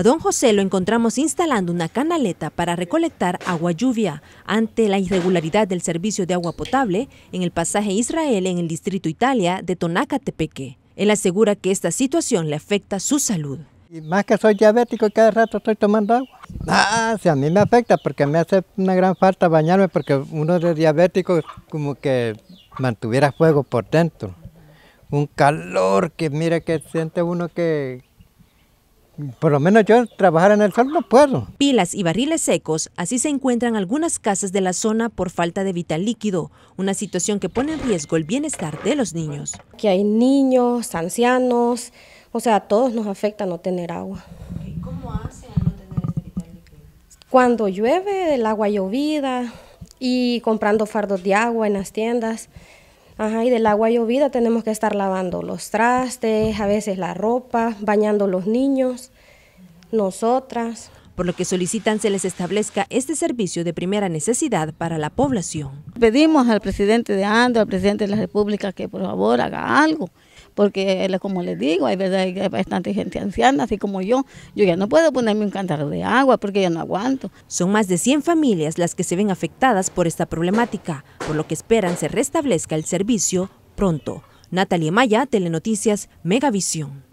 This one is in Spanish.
A don José lo encontramos instalando una canaleta para recolectar agua lluvia ante la irregularidad del servicio de agua potable en el pasaje Israel en el distrito Italia de Tonacatepeque. Él asegura que esta situación le afecta su salud. Y más que soy diabético y cada rato estoy tomando agua. Ah, si a mí me afecta porque me hace una gran falta bañarme porque uno de diabético como que mantuviera fuego por dentro. Un calor que mire que siente uno que, por lo menos yo trabajar en el sol no puedo. Pilas y barriles secos, así se encuentran algunas casas de la zona por falta de vital líquido, una situación que pone en riesgo el bienestar de los niños. Que hay niños, ancianos, o sea, a todos nos afecta no tener agua. ¿Y cómo hacen no tener este vital líquido? Cuando llueve, el agua llovida y comprando fardos de agua en las tiendas. Ajá, y del agua llovida tenemos que estar lavando los trastes, a veces la ropa, bañando los niños, nosotras por lo que solicitan se les establezca este servicio de primera necesidad para la población. Pedimos al presidente de Ando, al presidente de la República, que por favor haga algo porque eh, como les digo, hay bastante gente anciana, así como yo, yo ya no puedo ponerme un cántaro de agua porque ya no aguanto. Son más de 100 familias las que se ven afectadas por esta problemática, por lo que esperan se restablezca el servicio pronto. Natalia Maya, Telenoticias, Megavisión.